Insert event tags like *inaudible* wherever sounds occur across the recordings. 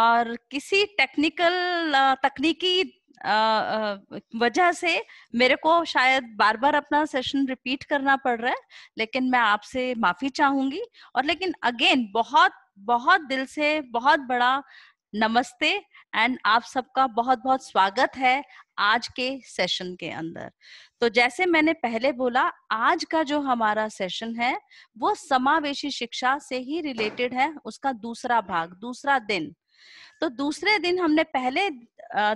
और किसी टेक्निकल तकनीकी वजह से मेरे को शायद बार बार अपना सेशन रिपीट करना पड़ रहा है लेकिन मैं आपसे माफी चाहूंगी और लेकिन अगेन बहुत बहुत दिल से बहुत बड़ा नमस्ते एंड आप सबका बहुत बहुत स्वागत है आज के सेशन के अंदर तो जैसे मैंने पहले बोला आज का जो हमारा सेशन है वो समावेशी शिक्षा से ही रिलेटेड है उसका दूसरा भाग दूसरा दिन तो दूसरे दिन हमने पहले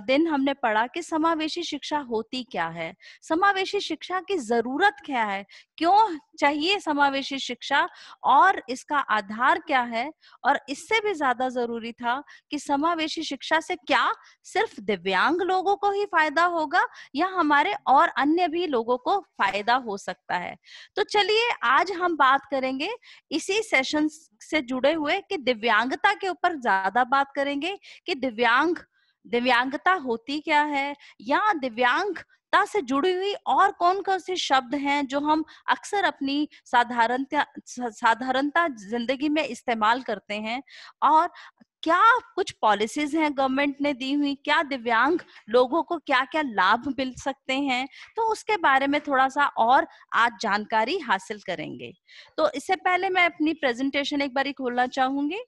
दिन हमने पढ़ा कि समावेशी शिक्षा होती क्या है समावेशी शिक्षा की जरूरत क्या है क्यों चाहिए समावेशी शिक्षा और इसका आधार क्या है और इससे भी ज्यादा जरूरी था कि समावेशी शिक्षा से क्या सिर्फ दिव्यांग लोगों को ही फायदा होगा या हमारे और अन्य भी लोगों को फायदा हो सकता है तो चलिए आज हम बात करेंगे इसी सेशन से जुड़े हुए कि दिव्यांगता के ऊपर ज्यादा बात करेंगे कि दिव्यांग दिव्यांगता होती क्या है या दिव्यांग से जुड़ी हुई और कौन कौन से शब्द हैं जो हम अक्सर अपनी साधारणता साधारणता जिंदगी में इस्तेमाल करते हैं और क्या कुछ पॉलिसीज हैं गवर्नमेंट ने दी हुई क्या दिव्यांग लोगों को क्या क्या लाभ मिल सकते हैं तो उसके बारे में थोड़ा सा और आज जानकारी हासिल करेंगे तो इससे पहले मैं अपनी प्रेजेंटेशन एक बार खोलना चाहूंगी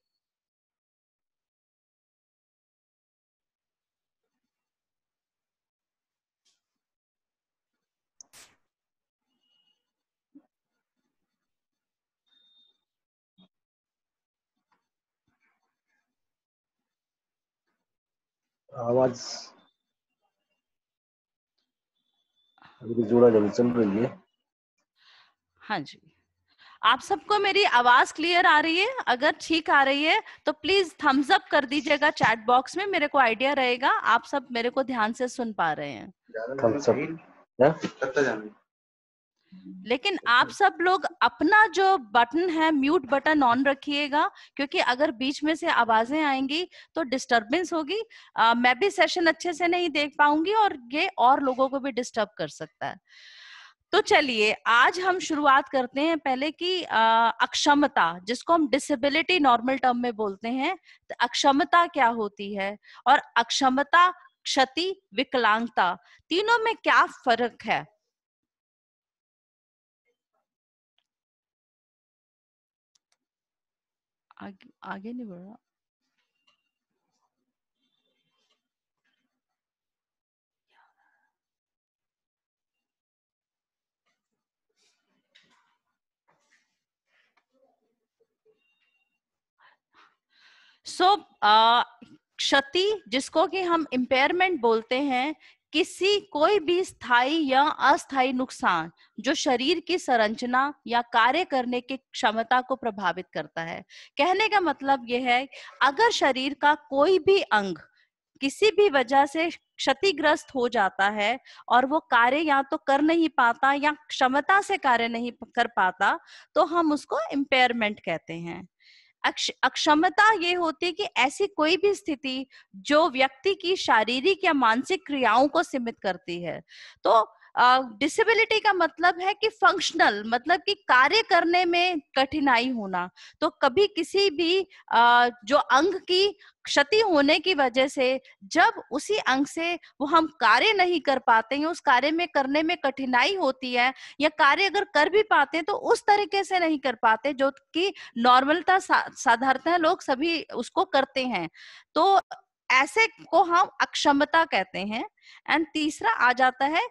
आवाज अभी तो जोड़ा जल्दी चल रही है हाँ जी आप सबको मेरी आवाज क्लियर आ रही है अगर ठीक आ रही है तो प्लीज थम्स अप कर दीजिएगा चैट बॉक्स में मेरे को आइडिया रहेगा आप सब मेरे को ध्यान से सुन पा रहे हैं थम्स अप हाँ? लेकिन आप सब लोग अपना जो बटन है म्यूट बटन ऑन रखिएगा क्योंकि अगर बीच में से आवाजें आएंगी तो डिस्टरबेंस होगी आ, मैं भी सेशन अच्छे से नहीं देख पाऊंगी और ये और लोगों को भी डिस्टर्ब कर सकता है तो चलिए आज हम शुरुआत करते हैं पहले की अक्षमता जिसको हम डिसेबिलिटी नॉर्मल टर्म में बोलते हैं तो अक्षमता क्या होती है और अक्षमता क्षति विकलांगता तीनों में क्या फर्क है आगे, आगे नहीं बढ़ रहा सो so, uh, क्षति uh, जिसको कि हम इम्पेयरमेंट बोलते हैं किसी कोई भी स्थायी या अस्थायी नुकसान जो शरीर की संरचना या कार्य करने की क्षमता को प्रभावित करता है कहने का मतलब यह है अगर शरीर का कोई भी अंग किसी भी वजह से क्षतिग्रस्त हो जाता है और वो कार्य या तो कर नहीं पाता या क्षमता से कार्य नहीं कर पाता तो हम उसको इम्पेयरमेंट कहते हैं अक्ष, अक्षमता ये होती है कि ऐसी कोई भी स्थिति जो व्यक्ति की शारीरिक या मानसिक क्रियाओं को सीमित करती है तो डिसेबिलिटी uh, का मतलब है कि फंक्शनल मतलब कि कार्य करने में कठिनाई होना तो कभी किसी भी uh, जो अंग की क्षति होने की वजह से जब उसी अंग से वो हम कार्य नहीं कर पाते हैं उस कार्य में करने में कठिनाई होती है या कार्य अगर कर भी पाते हैं तो उस तरीके से नहीं कर पाते जो कि नॉर्मलता सा, साधारणतः लोग सभी उसको करते हैं तो ऐसे को हम अक्षमता कहते हैं एंड तीसरा आ जाता है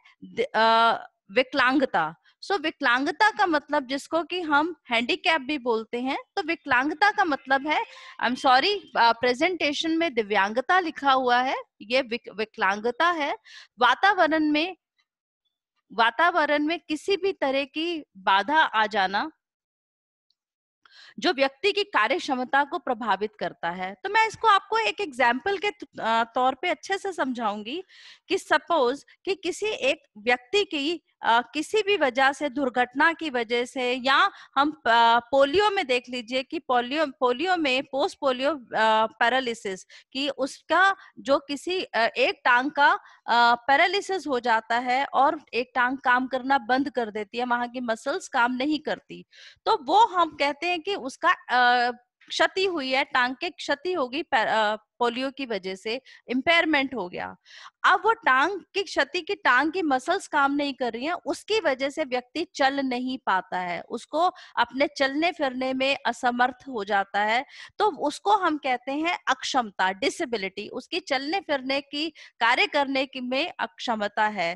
विकलांगता सो so, विकलांगता का मतलब जिसको कि हम हैंडीकैप भी बोलते हैं तो विकलांगता का मतलब है आई एम सॉरी प्रेजेंटेशन में दिव्यांगता लिखा हुआ है ये विक, विकलांगता है वातावरण में वातावरण में किसी भी तरह की बाधा आ जाना जो व्यक्ति की कार्य क्षमता को प्रभावित करता है तो मैं इसको आपको एक एग्जाम्पल के तौर पे अच्छे से समझाऊंगी कि सपोज कि किसी एक व्यक्ति की आ, किसी भी वजह से दुर्घटना की वजह से या हम आ, पोलियो में देख लीजिए कि पोलियो पोलियो में पोस्ट पोलियो पैरालिसिस कि उसका जो किसी एक टांग का पैरालिसिस हो जाता है और एक टांग काम करना बंद कर देती है वहां की मसल्स काम नहीं करती तो वो हम कहते हैं कि उसका क्षति हुई है टांग के क्षति होगी पोलियो की वजह से इम्पेयरमेंट हो गया अब वो टांग की क्षति की टांग की मसल्स काम नहीं कर रही हैं उसकी वजह से व्यक्ति चल नहीं पाता है उसको अपने चलने फिरने में असमर्थ हो जाता है तो उसको हम कहते हैं अक्षमता डिसेबिलिटी उसकी चलने फिरने की कार्य करने की में अक्षमता है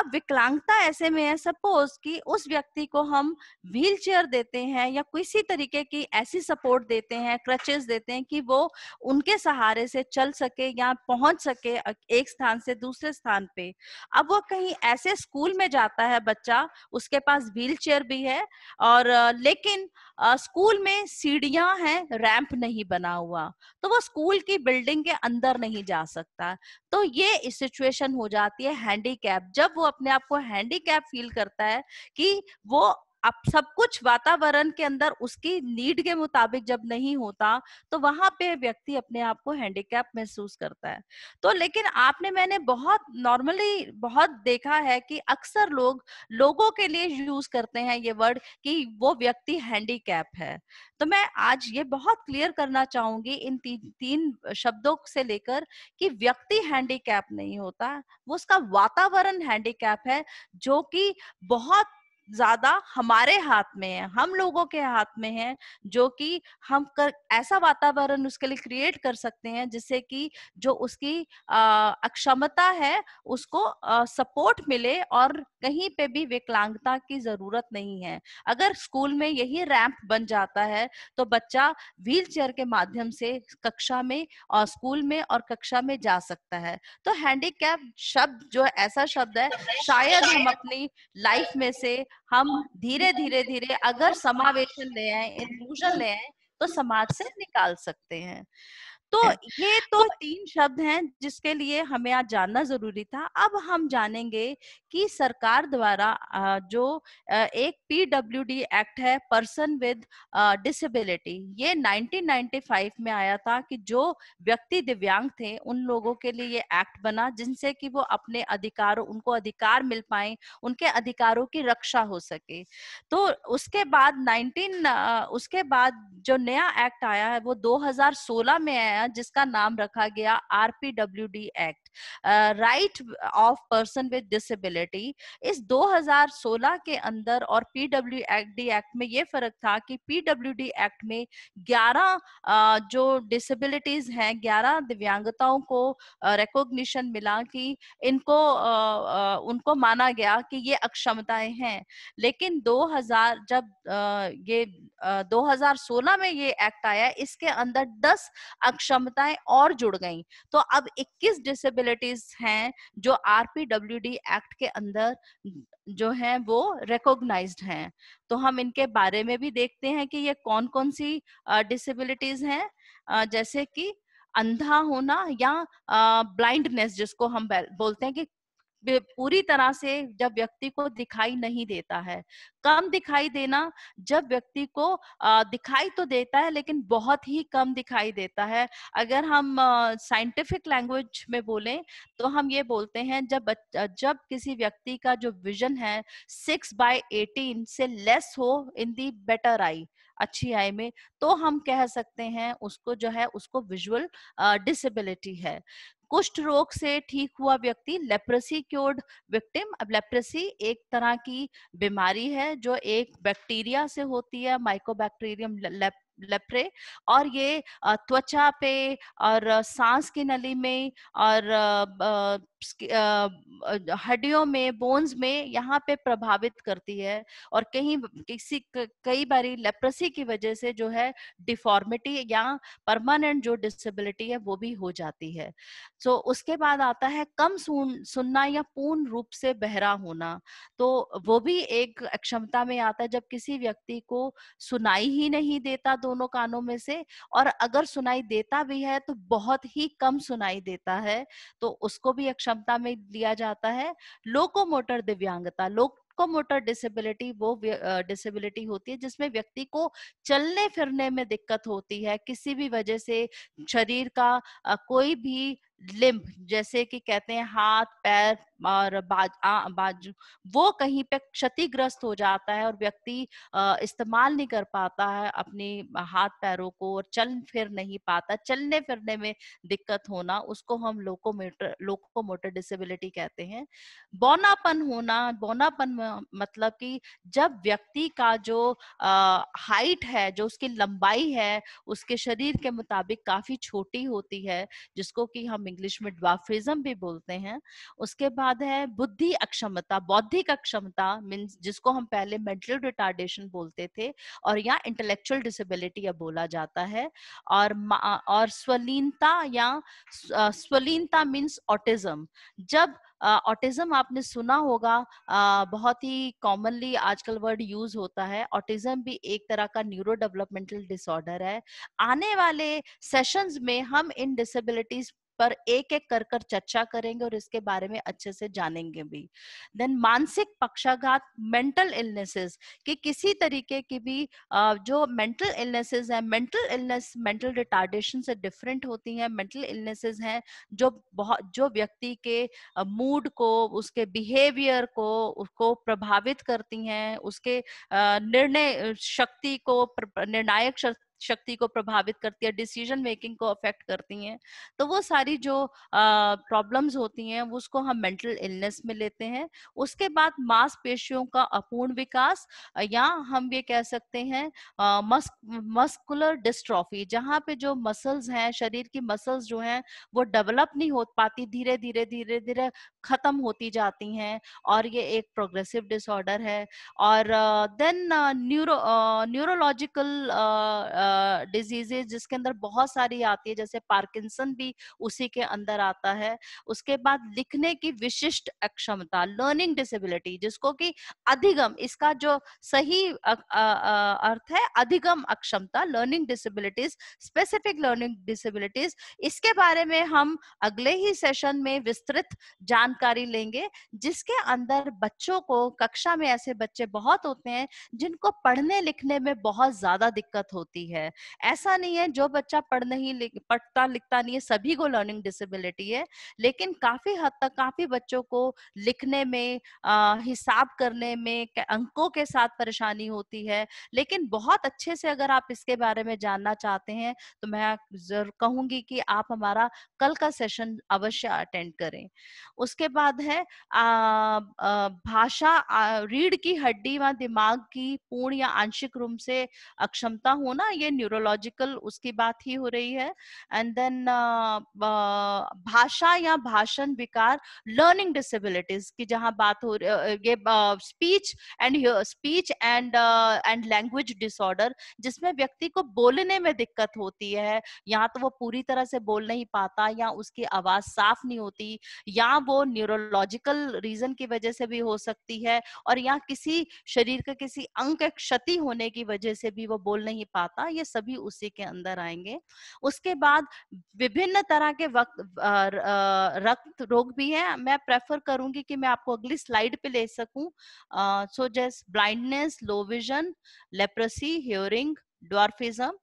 अब विकलांगता ऐसे में है सपोज कि उस व्यक्ति को हम व्हील देते हैं या किसी तरीके की ऐसी सपोर्ट देते हैं क्रचेस देते हैं कि वो उनके सहारे सहारे से चल सके या पहुंच सके एक स्थान से दूसरे स्थान पे अब वो कहीं ऐसे स्कूल में जाता है बच्चा उसके पास व्हील चेयर भी है और लेकिन स्कूल में सीढ़ियां हैं रैंप नहीं बना हुआ तो वो स्कूल की बिल्डिंग के अंदर नहीं जा सकता तो ये सिचुएशन हो जाती है हैंडीकैप जब वो अपने आप को हैंडीकैप फील करता है कि वो अब सब कुछ वातावरण के अंदर उसकी नीड के मुताबिक जब नहीं होता तो वहां पे व्यक्ति अपने आप को हैंडीकैप महसूस करता है तो लेकिन आपने मैंने बहुत नॉर्मली बहुत देखा है कि अक्सर लोग लोगों के लिए यूज करते हैं ये वर्ड कि वो व्यक्ति हैंडीकैप है तो मैं आज ये बहुत क्लियर करना चाहूंगी इन ती, तीन शब्दों से लेकर कि व्यक्ति हैंडीकैप नहीं होता वो उसका वातावरण हैंडीकैप है जो कि बहुत ज्यादा हमारे हाथ में है हम लोगों के हाथ में है जो कि हम कर ऐसा वातावरण उसके लिए क्रिएट कर सकते हैं जिससे कि जो उसकी अक्षमता है उसको आ, सपोर्ट मिले और कहीं पे भी विकलांगता की जरूरत नहीं है अगर स्कूल में यही रैंप बन जाता है तो बच्चा व्हील के माध्यम से कक्षा में और स्कूल में और कक्षा में जा सकता है तो हैंडीकैप शब्द जो ऐसा शब्द है *laughs* शायद हम अपनी लाइफ में से हम धीरे धीरे धीरे अगर समावेशन ले आए इंक्लूजन ले आए तो समाज से निकाल सकते हैं तो हाँ। ये तो, तो तीन शब्द हैं जिसके लिए हमें आज जानना जरूरी था अब हम जानेंगे कि सरकार द्वारा जो एक डी एक्ट है पर्सन विद डिसेबिलिटी ये 1995 में आया था कि जो व्यक्ति दिव्यांग थे उन लोगों के लिए ये एक्ट बना जिनसे कि वो अपने अधिकारों उनको अधिकार मिल पाए उनके अधिकारों की रक्षा हो सके तो उसके बाद 19 उसके बाद जो नया एक्ट आया है वो 2016 में आया जिसका नाम रखा गया RPWD act right of person with disability इस 2016 के अंदर और पीडब्ल्यू डी एक्ट में ये फर्क था कि पीडब्ल्यू डी एक्ट में 11 uh, जो डिसेबिलिटीज हैं 11 दिव्यांगताओं को रिकॉग्निशन uh, मिला कि इनको uh, उनको माना गया कि ये अक्षमताएं हैं लेकिन 2000 जब ये 2016 में ये एक्ट आया इसके अंदर 10 अक्षमताएं और जुड़ गई तो अब 21 डिसेबिलिटी फैसिलिटीज हैं जो डी एक्ट के अंदर जो है वो रिकोगनाइज हैं तो हम इनके बारे में भी देखते हैं कि ये कौन कौन सी डिसेबिलिटीज हैं जैसे कि अंधा होना या ब्लाइंडनेस जिसको हम बोलते हैं कि पूरी तरह से जब व्यक्ति को दिखाई नहीं देता है कम दिखाई देना जब व्यक्ति को दिखाई तो देता है लेकिन बहुत ही कम दिखाई देता है अगर हम साइंटिफिक लैंग्वेज में बोलें तो हम ये बोलते हैं जब जब किसी व्यक्ति का जो विजन है सिक्स बाय एटीन से लेस हो इन दी बेटर आई अच्छी आय में तो हम कह सकते हैं उसको जो है उसको विजुअल डिसेबिलिटी है कुष्ठ रोग से ठीक हुआ व्यक्ति लेप्रेसी क्योर्ड विक्टिम अब लेप्रेसी एक तरह की बीमारी है जो एक बैक्टीरिया से होती है माइकोबैक्टीरियम लेप लेप्रे और ये त्वचा पे और सांस की नली में और हड्डियों में बोन्स में यहाँ पे प्रभावित करती है और कहीं किसी कई बारी लेप्रसी की वजह से जो है डिफॉर्मिटी या परमानेंट जो डिसेबिलिटी है वो भी हो जाती है सो so, उसके बाद आता है कम सुन सुनना या पूर्ण रूप से बहरा होना तो वो भी एक अक्षमता में आता है जब किसी व्यक्ति को सुनाई ही नहीं देता दोनों कानों में से और अगर सुनाई देता भी है तो बहुत ही कम सुनाई देता है तो उसको भी अक्षम क्षमता में लिया जाता है लोकोमोटर दिव्यांगता लोक मोटर डिसेबिलिटी वो डिसेबिलिटी होती है जिसमें व्यक्ति को चलने फिरने में दिक्कत होती है किसी भी वजह से शरीर का कोई भी लिम्ब जैसे कि कहते हैं हाथ पैर और बाज, आ, बाजू वो कहीं पे क्षतिग्रस्त हो जाता है और व्यक्ति इस्तेमाल नहीं कर पाता है अपने हाथ पैरों को और चल फिर नहीं पाता चलने फिरने में दिक्कत होना उसको हम लोकोमोटर लोकोमोटर डिसेबिलिटी कहते हैं बौनापन होना बौनापन मतलब कि जब व्यक्ति का जो आ, हाइट है जो उसकी लंबाई है उसके शरीर के मुताबिक काफी छोटी होती है जिसको कि हम इंग्लिश में ड्वाफिज्म भी बोलते हैं उसके बाद है बुद्धि अक्षमता बौद्धिक अक्षमता मीन्स जिसको हम पहले मेंटल रिटार्डेशन बोलते थे और या इंटेलेक्चुअल डिसेबिलिटी या बोला जाता है और और स्वलीनता या स्वलीनता मीन्स ऑटिज्म जब ऑटिज्म uh, आपने सुना होगा uh, बहुत ही कॉमनली आजकल वर्ड यूज होता है ऑटिज्म भी एक तरह का न्यूरो डेवलपमेंटल डिसऑर्डर है आने वाले सेशंस में हम इन डिसेबिलिटीज पर एक एक कर कर चर्चा करेंगे और इसके बारे में अच्छे से जानेंगे भी देन मानसिक पक्षाघात मेंटल इलनेसेस कि किसी तरीके की भी जो मेंटल इलनेसेस है मेंटल इलनेस मेंटल रिटार्डेशन से डिफरेंट होती हैं मेंटल इलनेसेस हैं जो बहुत जो व्यक्ति के मूड को उसके बिहेवियर को उसको प्रभावित करती हैं उसके निर्णय शक्ति को निर्णायक शक्ति को प्रभावित करती है डिसीजन मेकिंग को अफेक्ट करती हैं तो वो सारी जो प्रॉब्लम्स uh, होती हैं उसको हम मेंटल इलनेस में लेते हैं उसके बाद मांसपेशियों का अपूर्ण विकास या हम ये कह सकते हैं मस्कुलर डिस्ट्रॉफी जहाँ पे जो मसल्स हैं शरीर की मसल्स जो हैं वो डेवलप नहीं हो पाती धीरे धीरे धीरे धीरे खत्म होती जाती हैं और ये एक प्रोग्रेसिव डिसऑर्डर है और देन न्यूरो न्यूरोलॉजिकल डिजीजेज जिसके अंदर बहुत सारी आती है जैसे पार्किंसन भी उसी के अंदर आता है उसके बाद लिखने की विशिष्ट अक्षमता लर्निंग डिसेबिलिटी जिसको कि अधिगम इसका जो सही अर्थ है अधिगम अक्षमता learning disabilities specific learning disabilities इसके बारे में हम अगले ही सेशन में विस्तृत जानकारी लेंगे जिसके अंदर बच्चों को कक्षा में ऐसे बच्चे बहुत होते हैं जिनको पढ़ने लिखने में बहुत ज्यादा दिक्कत होती है है ऐसा नहीं है जो बच्चा पढ़ नहीं पढ़ता लिखता नहीं है सभी को लर्निंग डिसेबिलिटी है लेकिन काफी हद तक काफी बच्चों को लिखने में हिसाब करने में अंकों के साथ परेशानी होती है लेकिन बहुत अच्छे से अगर आप इसके बारे में जानना चाहते हैं तो मैं जरूर कहूंगी कि आप हमारा कल का सेशन अवश्य अटेंड करें उसके बाद है भाषा रीढ़ की हड्डी व दिमाग की पूर्ण या आंशिक रूप से अक्षमता होना ये है न्यूरोलॉजिकल उसकी बात ही हो रही है एंड देन uh, uh, भाषा या भाषण विकार लर्निंग डिसेबिलिटीज की जहां बात हो रही है speech and speech and and language disorder जिसमें व्यक्ति को बोलने में दिक्कत होती है या तो वो पूरी तरह से बोल नहीं पाता या उसकी आवाज साफ नहीं होती या वो न्यूरोलॉजिकल रीजन की वजह से भी हो सकती है और या किसी शरीर का किसी अंग क्षति होने की वजह से भी वो बोल नहीं पाता ये सभी उसी के अंदर आएंगे उसके बाद विभिन्न तरह के वक्त रक्त रोग भी है मैं प्रेफर करूंगी कि मैं आपको अगली स्लाइड पे ले सकूं सो जैस blindness low vision leprosy hearing dwarfism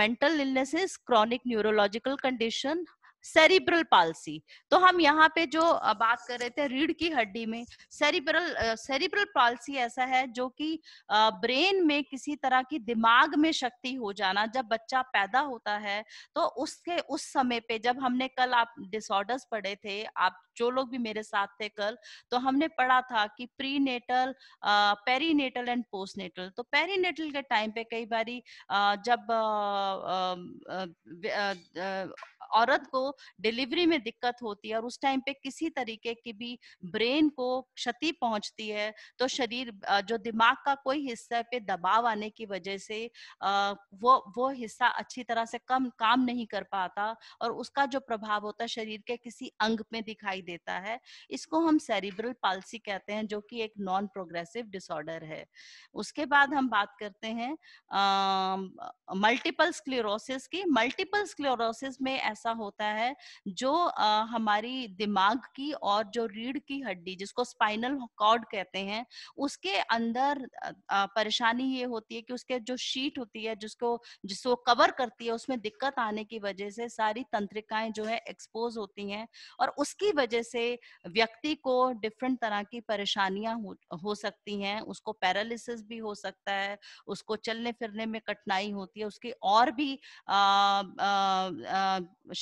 mental illnesses chronic neurological condition cerebral palsy तो हम यहाँ पे जो बात कर रहे थे रीढ़ की हड्डी में सेरिब्रल सेरिब्रल पालसी ऐसा है जो कि ब्रेन में किसी तरह की दिमाग में शक्ति हो जाना जब बच्चा पैदा होता है तो उसके उस समय पे जब हमने कल आप डिसऑर्डर्स पढ़े थे आप जो लोग भी मेरे साथ थे कल तो हमने पढ़ा था कि pre natal perinatal and post natal तो पेरीनेटल के टाइम पे कई बारी जब औरत को डिलीवरी में दिक्कत होती है और उस टाइम पे किसी तरीके की भी ब्रेन को क्षति पहुंचती है तो शरीर जो दिमाग का कोई हिस्सा पे दबाव आने की वजह से वो वो हिस्सा अच्छी तरह से कम काम नहीं कर पाता और उसका जो प्रभाव होता है शरीर के किसी अंग में दिखाई देता है इसको हम सेरिब्रल पालसी कहते हैं जो कि एक नॉन प्रोग्रेसिव डिसऑर्डर है उसके बाद हम बात करते हैं मल्टीपल स्क्लेरोसिस की मल्टीपल स्क्लेरोसिस में ऐसा होता है है जो आ, हमारी दिमाग की और जो रीढ़ की हड्डी जिसको स्पाइनल कॉर्ड कहते हैं उसके अंदर परेशानी ये होती है कि उसके जो शीट होती है जिसको जिसको कवर करती है उसमें दिक्कत आने की वजह से सारी तंत्रिकाएं जो है एक्सपोज होती हैं और उसकी वजह से व्यक्ति को डिफरेंट तरह की परेशानियां हो, हो सकती हैं उसको पैरालिसिस भी हो सकता है उसको चलने फिरने में कठिनाई होती है उसकी और भी आ, आ, आ,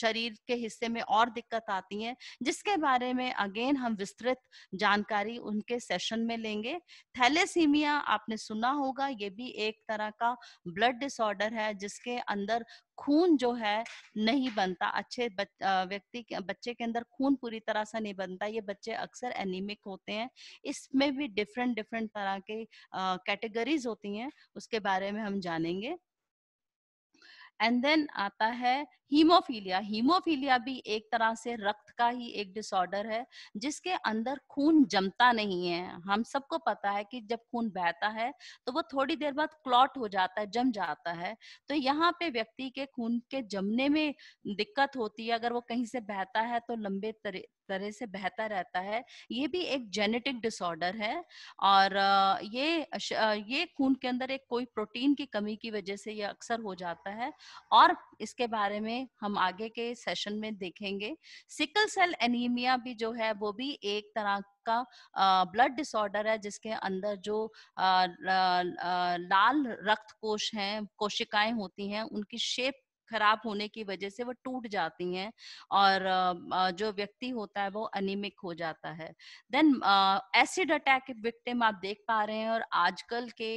शरीर के के हिस्से में और दिक्कत आती है जिसके बारे में अगेन हम विस्तृत जानकारी उनके सेशन में लेंगे थैलेसीमिया आपने सुना होगा ये भी एक तरह का ब्लड डिसऑर्डर है जिसके अंदर खून जो है नहीं बनता अच्छे व्यक्ति के बच्चे के अंदर खून पूरी तरह से नहीं बनता ये बच्चे अक्सर एनीमिक होते हैं इसमें भी डिफरेंट डिफरेंट तरह के कैटेगरीज होती हैं उसके बारे में हम जानेंगे एंड देन आता है हीमोफीलिया हीमोफीलिया भी एक तरह से रक्त का ही एक डिसऑर्डर है जिसके अंदर खून जमता नहीं है हम सबको पता है कि जब खून बहता है तो वो थोड़ी देर बाद क्लॉट हो जाता है जम जाता है तो यहाँ पे व्यक्ति के खून के जमने में दिक्कत होती है अगर वो कहीं से बहता है तो लंबे तरह तरह से बहता रहता है ये भी एक जेनेटिक डिसऑर्डर है और ये ये खून के अंदर एक कोई प्रोटीन की कमी की वजह से ये अक्सर हो जाता है और इसके बारे में हम आगे के सेशन में देखेंगे सिकल सेल एनीमिया भी जो है वो भी एक तरह का ब्लड डिसऑर्डर है जिसके अंदर जो आ, आ, आ, लाल रक्त कोश हैं कोशिकाएं होती हैं उनकी शेप खराब होने की वजह से वो टूट जाती हैं और जो व्यक्ति होता है वो अनिमिक हो जाता है देन एसिड अटैक विक्टिम आप देख पा रहे हैं और आजकल के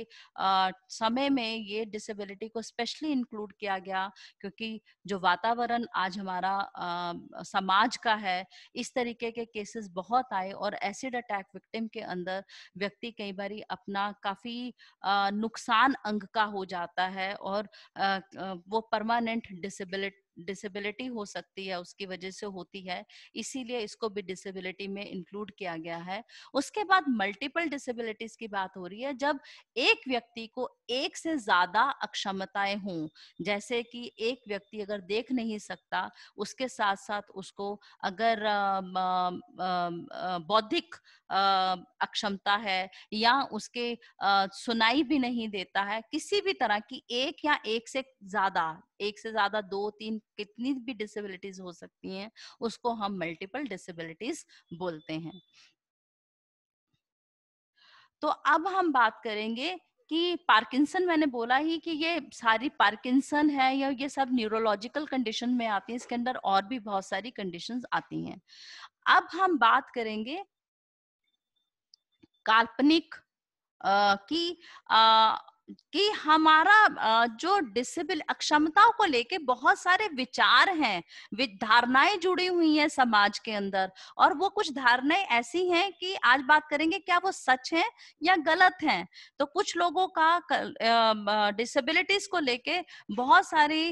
uh, समय में ये डिसेबिलिटी को स्पेशली इंक्लूड किया गया क्योंकि जो वातावरण आज हमारा uh, समाज का है इस तरीके के केसेस बहुत आए और एसिड अटैक विक्टिम के अंदर व्यक्ति कई बार अपना काफी uh, नुकसान अंग का हो जाता है और वो परमानेंट disability डिसेबिलिटी हो सकती है उसकी वजह से होती है इसीलिए इसको भी डिसेबिलिटी में इंक्लूड किया गया है उसके बाद मल्टीपल डिसेबिलिटीज की बात हो रही है जब एक व्यक्ति को एक से ज्यादा अक्षमताएं हों जैसे कि एक व्यक्ति अगर देख नहीं सकता उसके साथ साथ उसको अगर बौद्धिक अक्षमता है या उसके सुनाई भी नहीं देता है किसी भी तरह की एक या एक से ज्यादा एक से ज्यादा दो तीन कितनी भी डिसेबिलिटीज हो सकती हैं उसको हम मल्टीपल डिसेबिलिटीज बोलते हैं तो अब हम बात करेंगे कि पार्किंसन मैंने बोला ही कि ये सारी पार्किंसन है या ये सब न्यूरोलॉजिकल कंडीशन में आती है इसके अंदर और भी बहुत सारी कंडीशन आती हैं अब हम बात करेंगे काल्पनिक आ, की कि हमारा जो डिसेबल अक्षमताओं को लेके बहुत सारे विचार हैं धारणाएं जुड़ी हुई हैं समाज के अंदर और वो कुछ धारणाएं ऐसी हैं कि आज बात करेंगे क्या वो सच है या गलत है तो कुछ लोगों का डिसेबिलिटीज को लेके बहुत सारी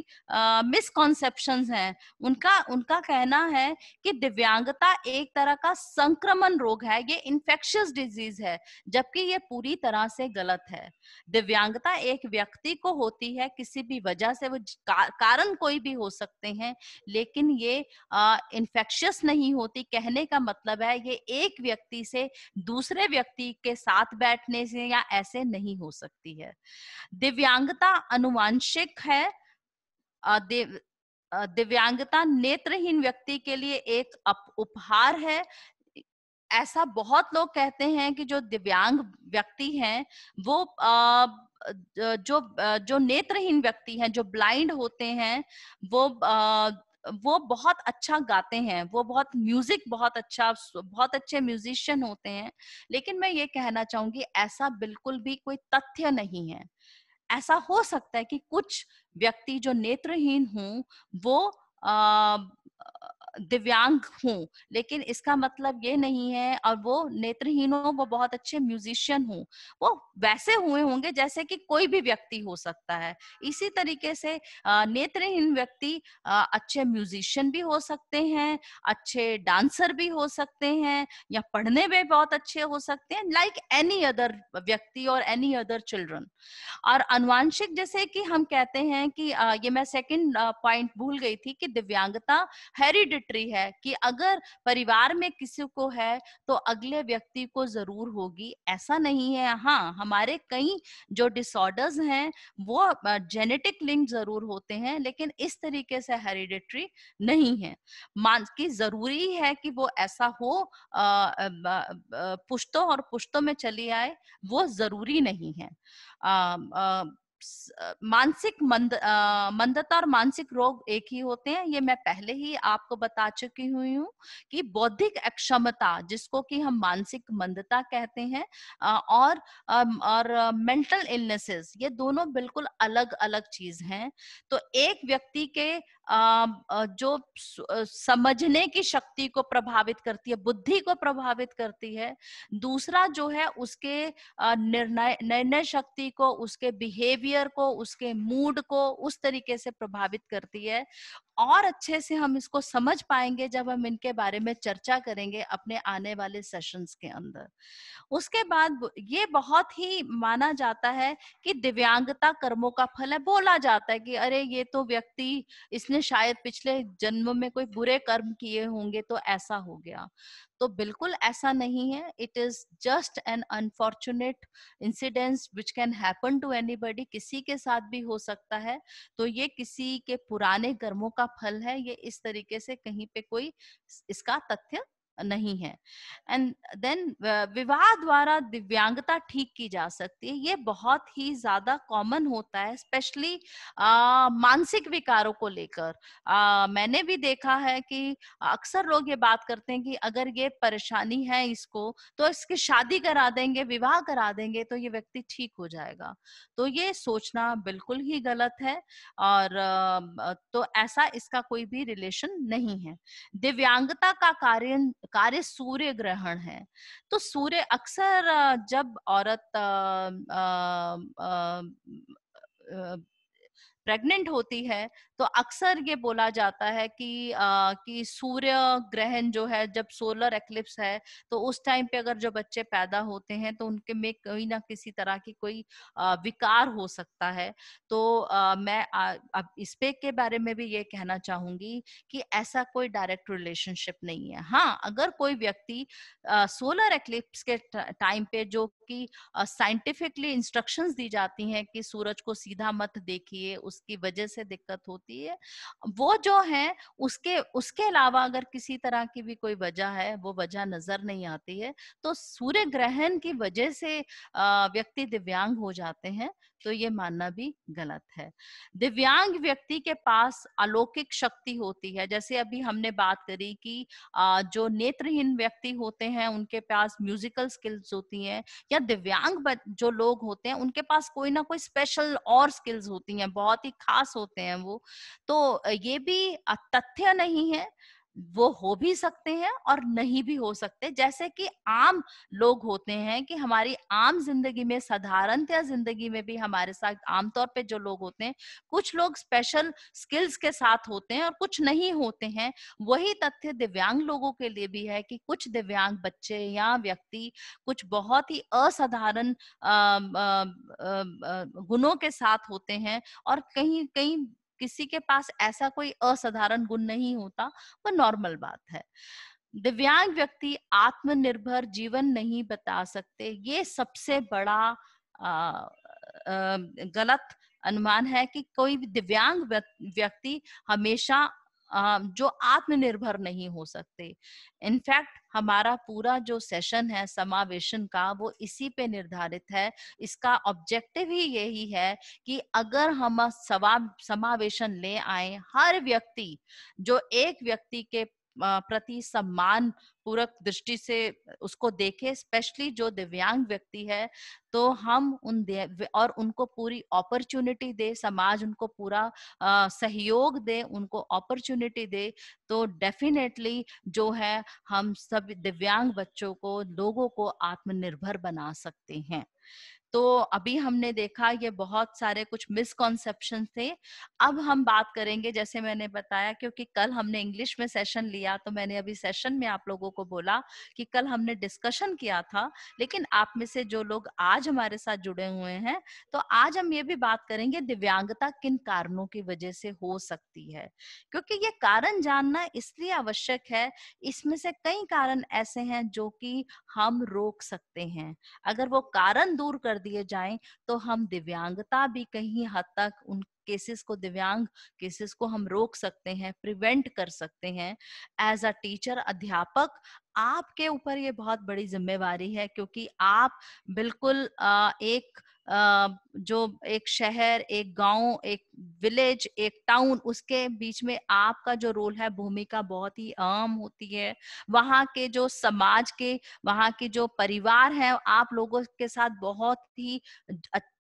मिसकॉन्सेप्शन हैं उनका उनका कहना है कि दिव्यांगता एक तरह का संक्रमण रोग है ये इन्फेक्शियस डिजीज है जबकि ये पूरी तरह से गलत है दिव्यांग विकलांगता एक व्यक्ति को होती है किसी भी वजह से वो का, कारण कोई भी हो सकते हैं लेकिन ये इन्फेक्शियस नहीं होती कहने का मतलब है ये एक व्यक्ति से दूसरे व्यक्ति के साथ बैठने से या ऐसे नहीं हो सकती है दिव्यांगता अनुवांशिक है दिव्यांगता नेत्रहीन व्यक्ति के लिए एक उपहार है ऐसा बहुत लोग कहते हैं कि जो दिव्यांग व्यक्ति हैं वो आ, जो जो नेत्रहीन व्यक्ति हैं जो ब्लाइंड होते हैं वो आ, वो बहुत अच्छा गाते हैं वो बहुत म्यूजिक बहुत अच्छा बहुत अच्छे म्यूजिशियन होते हैं लेकिन मैं ये कहना चाहूंगी ऐसा बिल्कुल भी कोई तथ्य नहीं है ऐसा हो सकता है कि कुछ व्यक्ति जो नेत्रहीन हों वो आ, दिव्यांग हूँ लेकिन इसका मतलब ये नहीं है और वो नेत्रहीन हो वो बहुत अच्छे म्यूजिशियन हो वो वैसे हुए होंगे जैसे कि कोई भी व्यक्ति हो सकता है इसी तरीके से नेत्रहीन व्यक्ति अच्छे म्यूजिशियन भी हो सकते हैं अच्छे डांसर भी हो सकते हैं या पढ़ने में बहुत अच्छे हो सकते हैं लाइक एनी अदर व्यक्ति और एनी अदर चिल्ड्रन और अनुवांशिक जैसे कि हम कहते हैं कि ये मैं सेकेंड पॉइंट भूल गई थी कि दिव्यांगता हेरिडिट मैंडेटरी है कि अगर परिवार में किसी को है तो अगले व्यक्ति को जरूर होगी ऐसा नहीं है हाँ हमारे कई जो डिसऑर्डर्स हैं वो जेनेटिक लिंक जरूर होते हैं लेकिन इस तरीके से हेरिडेटरी नहीं है मान की जरूरी है कि वो ऐसा हो पुश्तों और पुश्तों में चली आए वो जरूरी नहीं है आ, आ, मानसिक मंद मंदता और मानसिक रोग एक ही होते हैं ये मैं पहले ही आपको बता चुकी हुई हूँ कि बौद्धिक अक्षमता जिसको कि हम मानसिक मंदता कहते हैं और और मेंटल इलनेसेस ये दोनों बिल्कुल अलग अलग चीज हैं तो एक व्यक्ति के जो समझने की शक्ति को प्रभावित करती है बुद्धि को प्रभावित करती है दूसरा जो है उसके निर्णय निर्णय शक्ति को उसके बिहेवियर को उसके मूड को उस तरीके से प्रभावित करती है और अच्छे से हम इसको समझ पाएंगे जब हम इनके बारे में चर्चा करेंगे अपने आने वाले सेशंस के अंदर उसके बाद ये बहुत ही माना जाता है कि दिव्यांगता कर्मों का फल है बोला जाता है कि अरे ये तो व्यक्ति इसने शायद पिछले जन्म में कोई बुरे कर्म किए होंगे तो ऐसा हो गया तो बिल्कुल ऐसा नहीं है it is just an unfortunate incidence which can happen to anybody किसी के साथ भी हो सकता है तो ये किसी के पुराने कर्मों का फल है ये इस तरीके से कहीं पे कोई इसका तथ्य नहीं है एंड देन विवाह द्वारा दिव्यांगता ठीक की जा सकती है ये बहुत ही ज्यादा कॉमन होता है स्पेशली मानसिक विकारों को लेकर मैंने भी देखा है कि अक्सर लोग ये बात करते हैं कि अगर ये परेशानी है इसको तो इसकी शादी करा देंगे विवाह करा देंगे तो ये व्यक्ति ठीक हो जाएगा तो ये सोचना बिल्कुल ही गलत है और आ, तो ऐसा इसका कोई भी रिलेशन नहीं है दिव्यांगता का कार्य कार्य सूर्य ग्रहण है तो सूर्य अक्सर जब औरत प्रेग्नेंट होती है तो अक्सर ये बोला जाता है कि आ, कि सूर्य ग्रहण जो है जब सोलर एक्लिप्स है तो उस टाइम पे अगर जो बच्चे पैदा होते हैं तो उनके में कोई ना किसी तरह की कोई आ, विकार हो सकता है तो आ, मैं आ, अब इस पे के बारे में भी ये कहना चाहूंगी कि ऐसा कोई डायरेक्ट रिलेशनशिप नहीं है हाँ अगर कोई व्यक्ति सोलर एक्लिप्स के टाइम पे जो कि साइंटिफिकली इंस्ट्रक्शंस दी जाती हैं कि सूरज को सीधा मत देखिए उसकी वजह से दिक्कत होती है वो जो है उसके उसके अलावा अगर किसी तरह की भी कोई वजह है वो वजह नजर नहीं आती है तो सूर्य ग्रहण की वजह से व्यक्ति दिव्यांग हो जाते हैं तो ये मानना भी गलत है दिव्यांग व्यक्ति के पास अलौकिक शक्ति होती है जैसे अभी हमने बात करी कि जो नेत्रहीन व्यक्ति होते हैं उनके पास म्यूजिकल स्किल्स होती हैं या दिव्यांग जो लोग होते हैं उनके पास कोई ना कोई स्पेशल और स्किल्स होती हैं बहुत ही खास होते हैं वो तो ये भी तथ्य नहीं है वो हो भी सकते हैं और नहीं भी हो सकते जैसे कि आम लोग होते हैं कि हमारी आम जिंदगी में साधारणतया जिंदगी में भी हमारे साथ आमतौर पे जो लोग होते हैं कुछ लोग स्पेशल स्किल्स के साथ होते हैं और कुछ नहीं होते हैं वही तथ्य दिव्यांग लोगों के लिए भी है कि कुछ दिव्यांग बच्चे या व्यक्ति कुछ बहुत ही असाधारण गुणों के साथ होते हैं और कहीं कहीं किसी के पास ऐसा कोई असाधारण गुण नहीं होता वो नॉर्मल बात है दिव्यांग व्यक्ति आत्मनिर्भर जीवन नहीं बता सकते ये सबसे बड़ा आ, आ, गलत अनुमान है कि कोई दिव्यांग व्यक्ति हमेशा जो आत्मनिर्भर नहीं हो सकते इनफैक्ट हमारा पूरा जो सेशन है समावेशन का वो इसी पे निर्धारित है इसका ऑब्जेक्टिव ही यही है कि अगर हम समावेशन ले आए हर व्यक्ति जो एक व्यक्ति के प्रति सम्मान पूरक दृष्टि से उसको देखे स्पेशली जो दिव्यांग व्यक्ति है तो हम उन और उनको पूरी अपॉर्चुनिटी दे समाज उनको पूरा आ, सहयोग दे उनको अपॉर्चुनिटी दे तो डेफिनेटली जो है हम सब दिव्यांग बच्चों को लोगों को आत्मनिर्भर बना सकते हैं तो अभी हमने देखा ये बहुत सारे कुछ मिसकॉन्सेप्शन थे अब हम बात करेंगे जैसे मैंने बताया क्योंकि कल हमने इंग्लिश में सेशन लिया तो मैंने अभी सेशन में आप लोगों लोगों को बोला कि कल हमने डिस्कशन किया था लेकिन आप में से जो लोग आज हमारे साथ जुड़े हुए हैं तो आज हम ये भी बात करेंगे दिव्यांगता किन कारणों की वजह से हो सकती है क्योंकि ये कारण जानना इसलिए आवश्यक है इसमें से कई कारण ऐसे हैं जो कि हम रोक सकते हैं अगर वो कारण दूर कर दिए जाएं तो हम दिव्यांगता भी कहीं हद तक उन केसेस को दिव्यांग केसेस को हम रोक सकते हैं प्रिवेंट कर सकते हैं एज अ टीचर अध्यापक आपके ऊपर ये बहुत बड़ी जिम्मेवारी है क्योंकि आप बिल्कुल एक जो एक शहर एक गांव एक विलेज एक टाउन उसके बीच में आपका जो रोल है भूमिका बहुत ही अहम होती है वहाँ के जो समाज के वहाँ के जो परिवार है आप लोगों के साथ बहुत ही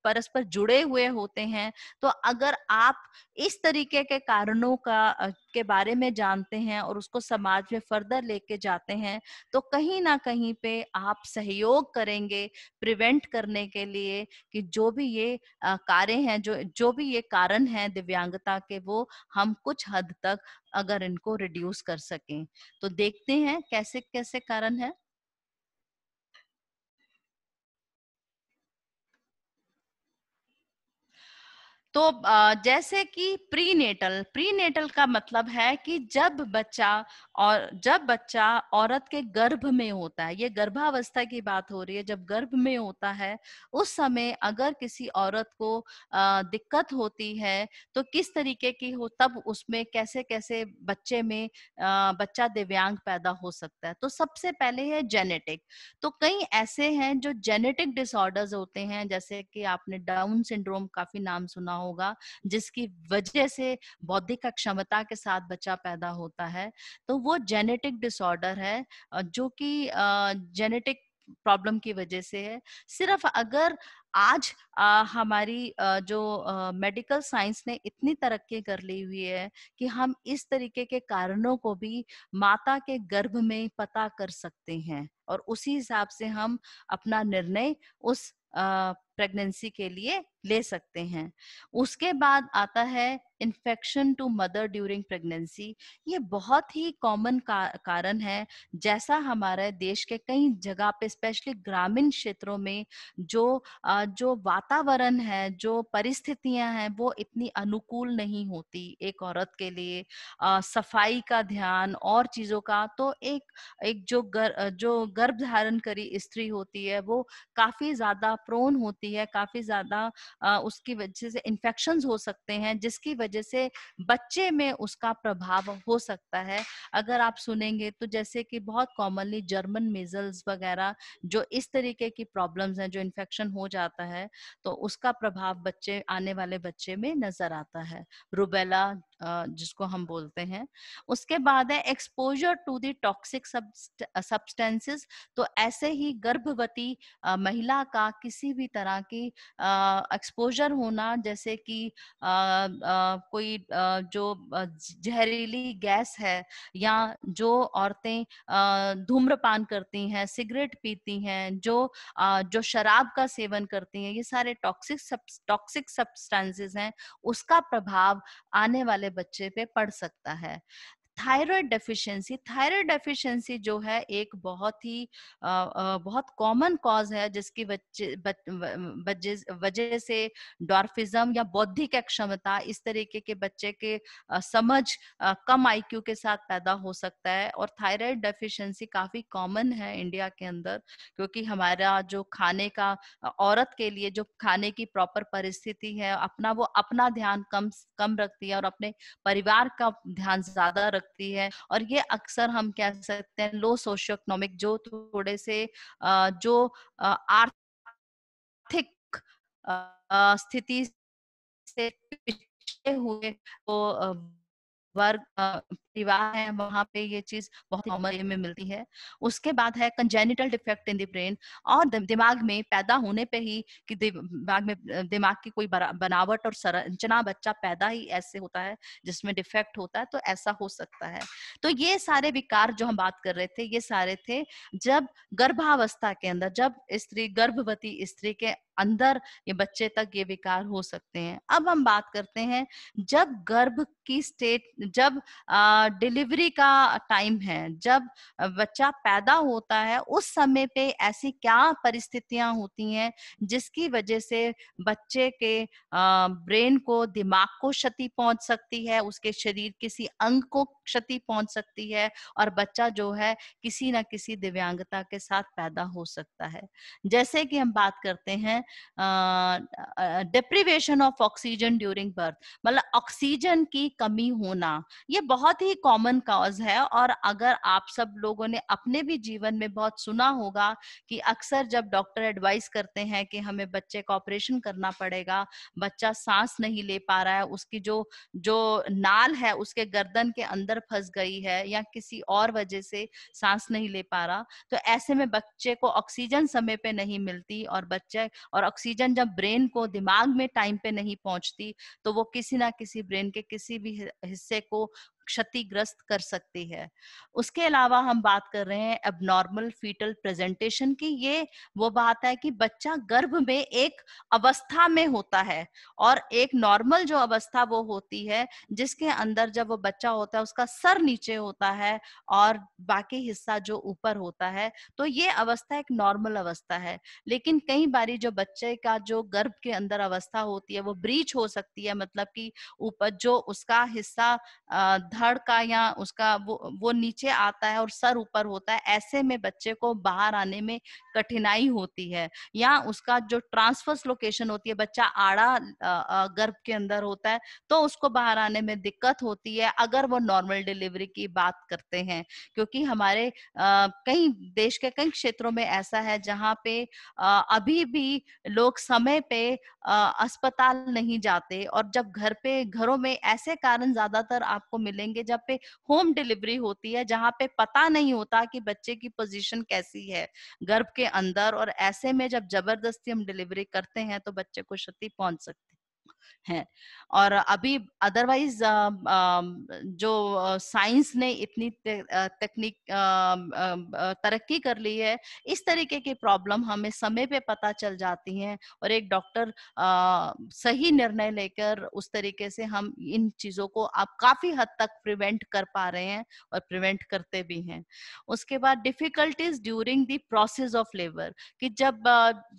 परस्पर जुड़े हुए होते हैं तो अगर आप इस तरीके के कारणों का के बारे में जानते हैं और उसको समाज में फर्दर लेके जाते हैं तो कहीं ना कहीं पे आप सहयोग करेंगे प्रिवेंट करने के लिए कि जो भी ये कार्य हैं जो जो भी ये कारण हैं दिव्यांगता के वो हम कुछ हद तक अगर इनको रिड्यूस कर सकें तो देखते हैं कैसे कैसे कारण है तो जैसे कि प्री नेटल प्री नेटल का मतलब है कि जब बच्चा और जब बच्चा औरत के गर्भ में होता है ये गर्भावस्था की बात हो रही है जब गर्भ में होता है उस समय अगर किसी औरत को दिक्कत होती है तो किस तरीके की हो तब उसमें कैसे कैसे बच्चे में बच्चा दिव्यांग पैदा हो सकता है तो सबसे पहले है जेनेटिक तो कई ऐसे हैं जो जेनेटिक डिसऑर्डर्स होते हैं जैसे कि आपने डाउन सिंड्रोम काफी नाम सुना होगा जिसकी वजह से बौद्धिक अक्षमता के साथ बच्चा पैदा होता है तो वो जेनेटिक डिसऑर्डर है जो कि जेनेटिक प्रॉब्लम की वजह से है सिर्फ अगर आज आ, हमारी आ, जो मेडिकल साइंस ने इतनी तरक्की कर ली हुई है कि हम इस तरीके के कारणों को भी माता के गर्भ में पता कर सकते हैं और उसी हिसाब से हम अपना निर्णय उस आ, प्रेगनेंसी के लिए ले सकते हैं उसके बाद आता है infection to mother during pregnancy ये बहुत ही कॉमन का, कारण है जैसा हमारे देश के कई जगह पे स्पेशली ग्रामीण क्षेत्रों में जो जो वातावरण है जो परिस्थितियां हैं वो इतनी अनुकूल नहीं होती एक औरत के लिए सफाई का ध्यान और चीजों का तो एक एक जो गर, जो गर्भ धारण करी स्त्री होती है वो काफी ज्यादा प्रोन होती होती है काफी ज्यादा उसकी वजह से इन्फेक्शन हो सकते हैं जिसकी वजह से बच्चे में उसका प्रभाव हो सकता है अगर आप सुनेंगे तो जैसे कि बहुत कॉमनली जर्मन मेजल्स वगैरह जो इस तरीके की प्रॉब्लम्स हैं जो इन्फेक्शन हो जाता है तो उसका प्रभाव बच्चे आने वाले बच्चे में नजर आता है रुबेला जिसको हम बोलते हैं उसके बाद है exposure to the toxic substances तो ऐसे ही गर्भवती महिला का किसी भी तरह की एक्सपोजर होना जैसे कि कोई जो जहरीली गैस है या जो औरतें धूम्रपान करती हैं सिगरेट पीती हैं जो जो शराब का सेवन करती हैं ये सारे टॉक्सिक टॉक्सिक सब्सटेंसेस हैं उसका प्रभाव आने वाले बच्चे पे पड़ सकता है थायराइड डेफिशिएंसी थायराइड डेफिशिएंसी जो है एक बहुत ही बहुत कॉमन कॉज है जिसकी वजह से डॉर्फिज्म या बौद्धिक अक्षमता इस तरीके के बच्चे के समझ कम आईक्यू के साथ पैदा हो सकता है और थायराइड डेफिशिएंसी काफी कॉमन है इंडिया के अंदर क्योंकि हमारा जो खाने का औरत के लिए जो खाने की प्रॉपर परिस्थिति है अपना वो अपना ध्यान कम कम रखती है और अपने परिवार का ध्यान ज्यादा रख सकती है और ये अक्सर हम कह सकते हैं लो सोशो इकोनॉमिक जो थोड़े से जो आर्थिक स्थिति से हुए वो वर्ग परिवार है वहां पे ये चीज बहुत कॉमन में मिलती है उसके बाद है congenital defect in the brain और दिमाग में पैदा होने पे ही कि दिमाग में दिमाग की कोई बनावट और संरचना बच्चा पैदा ही ऐसे होता है जिसमें डिफेक्ट होता है तो ऐसा हो सकता है तो ये सारे विकार जो हम बात कर रहे थे ये सारे थे जब गर्भावस्था के अंदर जब स्त्री गर्भवती स्त्री के अंदर ये बच्चे तक ये विकार हो सकते हैं अब हम बात करते हैं जब गर्भ की स्टेट जब आ, डिलीवरी का टाइम है जब बच्चा पैदा होता है उस समय पे ऐसी क्या परिस्थितियां होती हैं जिसकी वजह से बच्चे के ब्रेन को दिमाग को क्षति पहुंच सकती है उसके शरीर किसी अंग को क्षति पहुंच सकती है और बच्चा जो है किसी ना किसी दिव्यांगता के साथ पैदा हो सकता है जैसे कि हम बात करते हैं deprivation of oxygen during birth मतलब ऑक्सीजन की कमी होना ये बहुत ही कॉमन कॉज है और अगर आप सब लोगों ने अपने भी जीवन में बहुत सुना होगा कि अक्सर जब डॉक्टर एडवाइस करते हैं कि हमें बच्चे का ऑपरेशन करना पड़ेगा बच्चा सांस नहीं ले पा रहा है उसकी जो जो नाल है उसके गर्दन के अंदर अंदर फंस गई है या किसी और वजह से सांस नहीं ले पा रहा तो ऐसे में बच्चे को ऑक्सीजन समय पे नहीं मिलती और बच्चे और ऑक्सीजन जब ब्रेन को दिमाग में टाइम पे नहीं पहुंचती तो वो किसी ना किसी ब्रेन के किसी भी हिस्से को क्षतिग्रस्त कर सकती है उसके अलावा हम बात कर रहे हैं नॉर्मल फीटल प्रेजेंटेशन की ये वो बात है कि बच्चा गर्भ में एक अवस्था में होता है और एक नॉर्मल जो अवस्था वो होती है जिसके अंदर जब वो बच्चा होता है उसका सर नीचे होता है और बाकी हिस्सा जो ऊपर होता है तो ये अवस्था एक नॉर्मल अवस्था है लेकिन कई बारी जो बच्चे का जो गर्भ के अंदर अवस्था होती है वो ब्रीच हो सकती है मतलब कि ऊपर जो उसका हिस्सा धड़ का या उसका वो वो नीचे आता है और सर ऊपर होता है ऐसे में बच्चे को बाहर आने में कठिनाई होती है या उसका जो ट्रांसफर्स लोकेशन होती है बच्चा आड़ा गर्भ के अंदर होता है तो उसको बाहर आने में दिक्कत होती है अगर वो नॉर्मल डिलीवरी की बात करते हैं क्योंकि हमारे कई देश के कई क्षेत्रों में ऐसा है जहाँ पे अभी भी लोग समय पे अस्पताल नहीं जाते और जब घर पे घरों में ऐसे कारण ज्यादातर आपको मिलेंगे जब पे होम डिलीवरी होती है जहाँ पे पता नहीं होता कि बच्चे की पोजीशन कैसी है गर्भ के अंदर और ऐसे में जब जबरदस्ती हम डिलीवरी करते हैं तो बच्चे को क्षति पहुंच सकती है और अभी अदरवाइज जो साइंस ने इतनी तकनीक तरक्की कर ली है इस तरीके की प्रॉब्लम हमें समय पे पता चल जाती हैं और एक डॉक्टर सही निर्णय लेकर उस तरीके से हम इन चीजों को आप काफी हद तक प्रिवेंट कर पा रहे हैं और प्रिवेंट करते भी हैं उसके बाद difficulties during the process of labour कि जब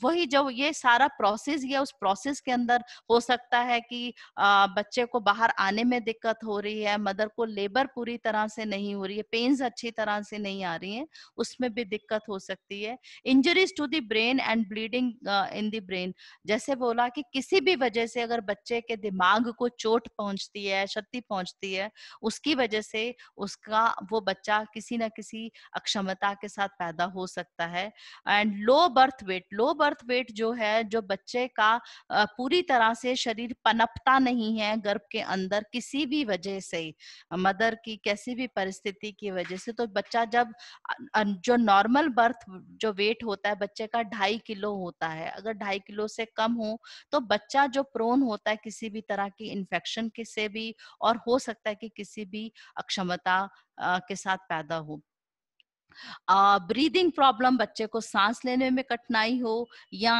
वही जब ये सारा प्रोसेस या उस प्रोसेस के अंदर हो सकता है कि बच्चे को बाहर आने में दिक्कत हो रही है मदर को लेबर पूरी तरह से नहीं हो रही है पेन्स अच्छी तरह से नहीं आ रही है उसमें भी दिक्कत हो सकती है injuries to the brain and bleeding in the brain जैसे बोला कि किसी भी वजह से अगर बच्चे के दिमाग को चोट पहुंचती है क्षति पहुंचती है उसकी वजह से उसका वो बच्चा किसी ना किसी अक्षमता के साथ पैदा हो सकता है and low birth weight low birth weight जो है जो बच्चे का पूरी तरह से शरीर शरीर पनपता नहीं है गर्भ के अंदर किसी भी वजह से मदर की कैसी भी परिस्थिति की वजह से तो बच्चा जब जो नॉर्मल बर्थ जो वेट होता है बच्चे का ढाई किलो होता है अगर ढाई किलो से कम हो तो बच्चा जो प्रोन होता है किसी भी तरह की इन्फेक्शन से भी और हो सकता है कि किसी भी अक्षमता के साथ पैदा हो ब्रीदिंग uh, प्रॉब्लम बच्चे को सांस लेने में कठिनाई हो या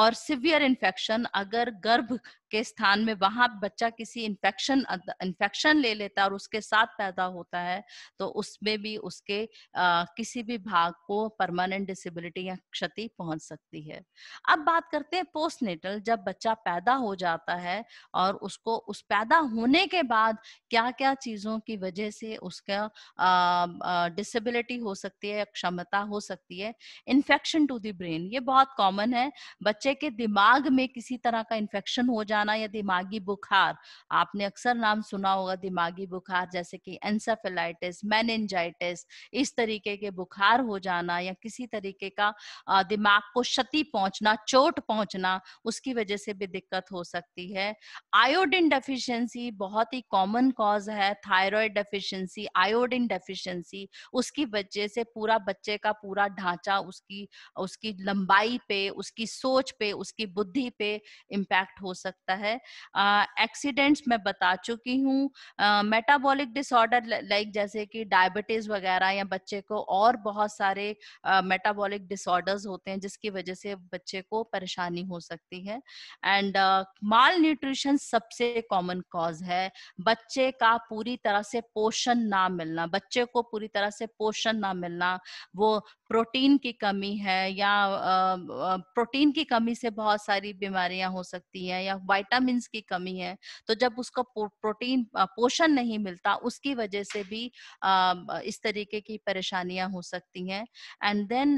और सिवियर इन्फेक्शन अगर गर्भ के स्थान में वहां बच्चा किसी इंफेक्शन इंफेक्शन ले लेता है और उसके साथ पैदा होता है तो उसमें भी उसके आ, किसी भी भाग को परमानेंट डिसेबिलिटी या क्षति पहुंच सकती है अब बात करते हैं पोस्टनेटल जब बच्चा पैदा हो जाता है और उसको उस पैदा होने के बाद क्या क्या चीजों की वजह से उसका डिसेबिलिटी हो सकती है क्षमता हो सकती है इन्फेक्शन टू द ब्रेन ये बहुत कॉमन है बच्चे के दिमाग में किसी तरह का इन्फेक्शन हो जाए जाना या दिमागी बुखार आपने अक्सर नाम सुना होगा दिमागी बुखार जैसे कि एंसेफेलाइटिस मैनजाइटिस इस तरीके के बुखार हो जाना या किसी तरीके का दिमाग को क्षति पहुंचना चोट पहुंचना उसकी वजह से भी दिक्कत हो सकती है आयोडिन डेफिशिएंसी बहुत ही कॉमन कॉज है थायराइड डेफिशिएंसी आयोडिन डेफिशिएंसी उसकी वजह से पूरा बच्चे का पूरा ढांचा उसकी उसकी लंबाई पे उसकी सोच पे उसकी बुद्धि पे इम्पैक्ट हो सकता सकता है एक्सीडेंट्स मैं बता चुकी हूँ मेटाबॉलिक डिसऑर्डर लाइक जैसे कि डायबिटीज वगैरह या बच्चे को और बहुत सारे मेटाबॉलिक डिसऑर्डर्स होते हैं जिसकी वजह से बच्चे को परेशानी हो सकती है एंड माल न्यूट्रिशन सबसे कॉमन कॉज है बच्चे का पूरी तरह से पोषण ना मिलना बच्चे को पूरी तरह से पोषण ना मिलना वो प्रोटीन की कमी है या प्रोटीन की कमी से बहुत सारी बीमारियां हो सकती हैं या वाइटामिन की कमी है तो जब उसको प्रोटीन पोषण नहीं मिलता उसकी वजह से भी इस तरीके की परेशानियां हो सकती हैं and then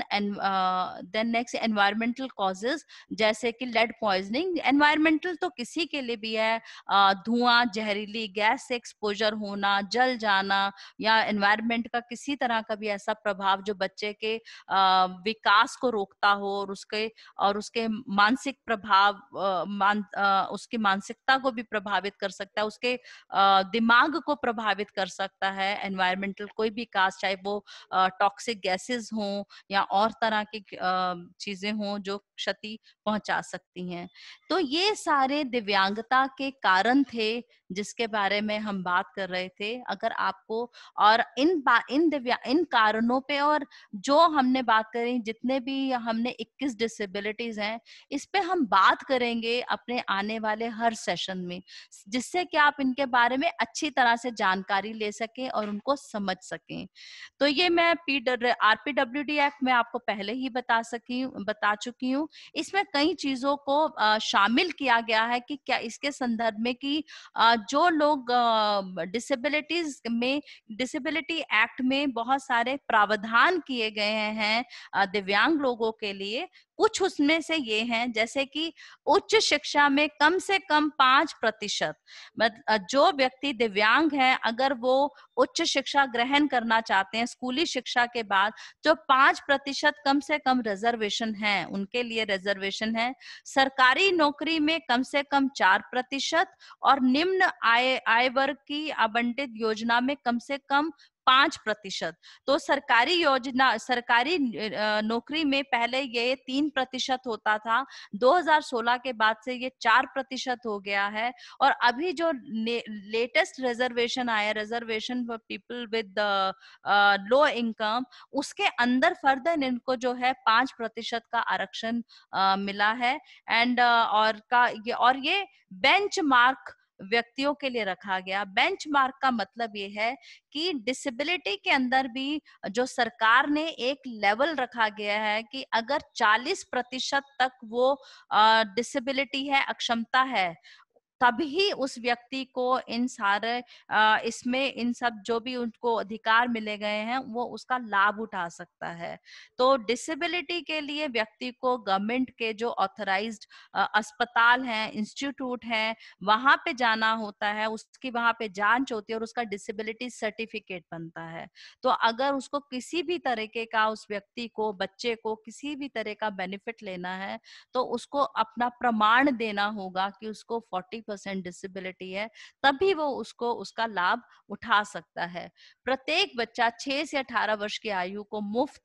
then next environmental causes जैसे कि लेड पॉइजनिंग एनवायरमेंटल तो किसी के लिए भी है धुआं जहरीली गैस से एक्सपोजर होना जल जाना या एनवायरमेंट का किसी तरह का भी ऐसा प्रभाव जो बच्चे के विकास को रोकता हो और उसके और उसके मानसिक प्रभाव मान, उसकी मानसिकता को भी प्रभावित कर सकता है उसके दिमाग को प्रभावित कर सकता है एनवायरमेंटल कोई भी कास्ट चाहे वो टॉक्सिक गैसेस हों या और तरह की चीजें हों जो क्षति पहुंचा सकती हैं तो ये सारे दिव्यांगता के कारण थे जिसके बारे में हम बात कर रहे थे अगर आपको और इन इन दिव्या इन कारणों पे और जो हमने बात करी जितने भी हमने 21 डिसेबिलिटीज हैं इस पे हम बात करेंगे अपने आने आने वाले हर सेशन में जिससे कि आप इनके बारे में अच्छी तरह से जानकारी ले सकें और उनको समझ सकें तो ये मैं आरपीडब्ल्यू डी एक्ट में आपको पहले ही बता सकी बता चुकी हूँ इसमें कई चीजों को शामिल किया गया है कि क्या इसके संदर्भ में कि जो लोग डिसेबिलिटीज में डिसेबिलिटी एक्ट में बहुत सारे प्रावधान किए गए हैं दिव्यांग लोगों के लिए कुछ उसमें से ये हैं जैसे कि उच्च शिक्षा में कम से कम पांच प्रतिशत जो व्यक्ति दिव्यांग है अगर वो उच्च शिक्षा ग्रहण करना चाहते हैं स्कूली शिक्षा के बाद जो तो पांच प्रतिशत कम से कम रिजर्वेशन है उनके लिए रिजर्वेशन है सरकारी नौकरी में कम से कम चार प्रतिशत और निम्न आय आय वर्ग की आबंटित योजना में कम से कम पांच प्रतिशत तो सरकारी योजना सरकारी नौकरी में पहले ये तीन प्रतिशत होता था 2016 के बाद से ये चार प्रतिशत हो गया है और अभी जो लेटेस्ट रिजर्वेशन आया reservation for people with low income उसके अंदर फर्दर इनको जो है पांच प्रतिशत का आरक्षण मिला है एंड और का ये और ये बेंच मार्क व्यक्तियों के लिए रखा गया बेंचमार्क का मतलब ये है कि डिसेबिलिटी के अंदर भी जो सरकार ने एक लेवल रखा गया है कि अगर 40 प्रतिशत तक वो डिसेबिलिटी है अक्षमता है तभी उस व्यक्ति को इन सारे इसमें इन सब जो भी उनको अधिकार मिले गए हैं वो उसका लाभ उठा सकता है तो डिसेबिलिटी के लिए व्यक्ति को गवर्नमेंट के जो ऑथराइज्ड अस्पताल हैं इंस्टीट्यूट हैं वहां पे जाना होता है उसकी वहां पे जांच होती है और उसका डिसेबिलिटी सर्टिफिकेट बनता है तो अगर उसको किसी भी तरीके का उस व्यक्ति को बच्चे को किसी भी तरह का बेनिफिट लेना है तो उसको अपना प्रमाण देना होगा कि उसको फोर्टी परसेंट डिसबिलिटी है तभी वो उसको उसका लाभ उठा सकता है प्रत्येक बच्चा छह से अठारह वर्ष की आयु को मुफ्त